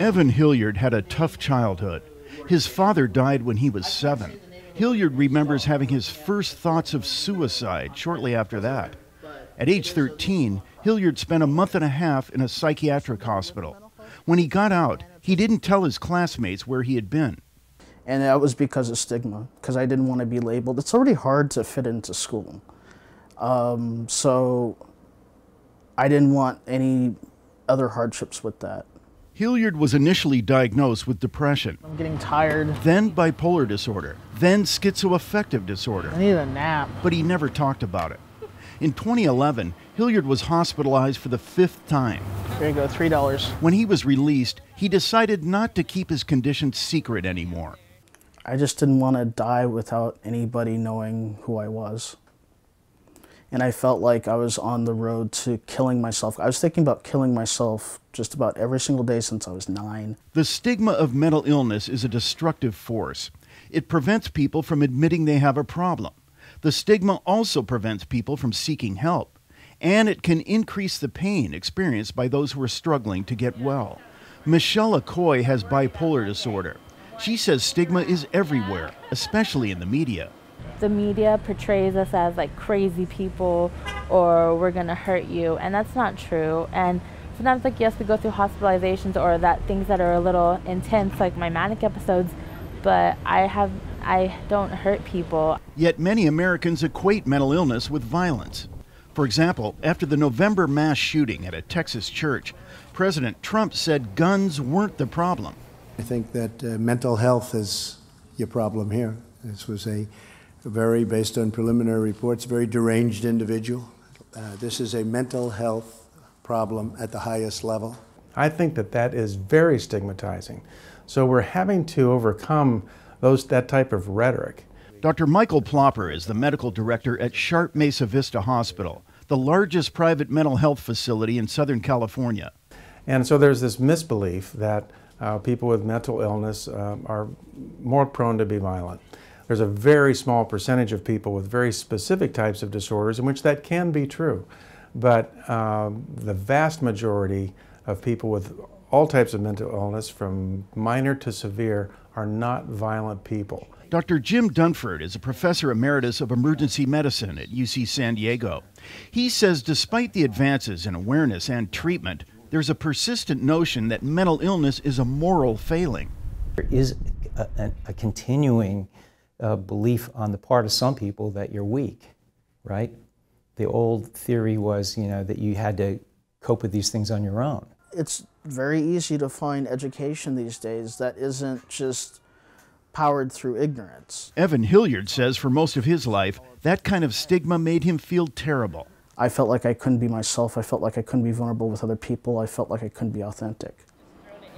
Evan Hilliard had a tough childhood. His father died when he was seven. Hilliard remembers having his first thoughts of suicide shortly after that. At age 13, Hilliard spent a month and a half in a psychiatric hospital. When he got out, he didn't tell his classmates where he had been. And that was because of stigma, because I didn't want to be labeled. It's already hard to fit into school. Um, so I didn't want any other hardships with that. Hilliard was initially diagnosed with depression. I'm getting tired. Then bipolar disorder, then schizoaffective disorder. I need a nap. But he never talked about it. In 2011, Hilliard was hospitalized for the fifth time. There you go, $3. When he was released, he decided not to keep his condition secret anymore. I just didn't want to die without anybody knowing who I was and I felt like I was on the road to killing myself. I was thinking about killing myself just about every single day since I was nine. The stigma of mental illness is a destructive force. It prevents people from admitting they have a problem. The stigma also prevents people from seeking help, and it can increase the pain experienced by those who are struggling to get well. Michelle Akoi has bipolar disorder. She says stigma is everywhere, especially in the media the media portrays us as like crazy people or we're going to hurt you and that's not true and sometimes like yes we go through hospitalizations or that things that are a little intense like my manic episodes but i have i don't hurt people yet many americans equate mental illness with violence for example after the november mass shooting at a texas church president trump said guns weren't the problem i think that uh, mental health is your problem here this was a very, based on preliminary reports, very deranged individual. Uh, this is a mental health problem at the highest level. I think that that is very stigmatizing. So we're having to overcome those, that type of rhetoric. Dr. Michael Plopper is the medical director at Sharp Mesa Vista Hospital, the largest private mental health facility in Southern California. And so there's this misbelief that uh, people with mental illness uh, are more prone to be violent. There's a very small percentage of people with very specific types of disorders in which that can be true. But um, the vast majority of people with all types of mental illness, from minor to severe, are not violent people. Dr. Jim Dunford is a professor emeritus of emergency medicine at UC San Diego. He says despite the advances in awareness and treatment, there's a persistent notion that mental illness is a moral failing. There is a, a, a continuing uh, belief on the part of some people that you're weak, right? The old theory was, you know, that you had to cope with these things on your own. It's very easy to find education these days that isn't just powered through ignorance. Evan Hilliard says for most of his life, that kind of stigma made him feel terrible. I felt like I couldn't be myself. I felt like I couldn't be vulnerable with other people. I felt like I couldn't be authentic.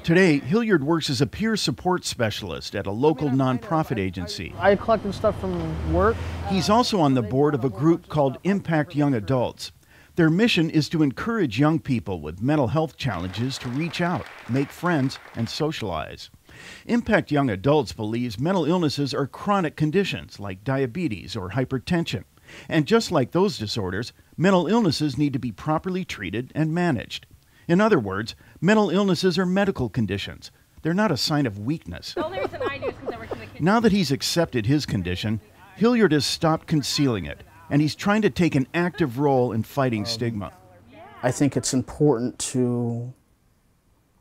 Today, Hilliard works as a peer support specialist at a local nonprofit agency. I collected stuff from work. He's also on the board of a group called Impact Young Adults. Their mission is to encourage young people with mental health challenges to reach out, make friends, and socialize. Impact Young Adults believes mental illnesses are chronic conditions like diabetes or hypertension. And just like those disorders, mental illnesses need to be properly treated and managed. In other words, mental illnesses are medical conditions. They're not a sign of weakness. now that he's accepted his condition, Hilliard has stopped concealing it, and he's trying to take an active role in fighting stigma. I think it's important to,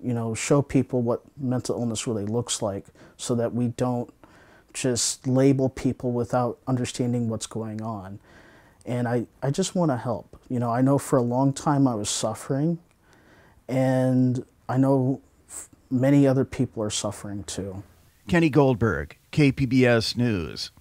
you know, show people what mental illness really looks like so that we don't just label people without understanding what's going on. And I, I just want to help. You know, I know for a long time I was suffering and I know many other people are suffering too. Kenny Goldberg, KPBS News.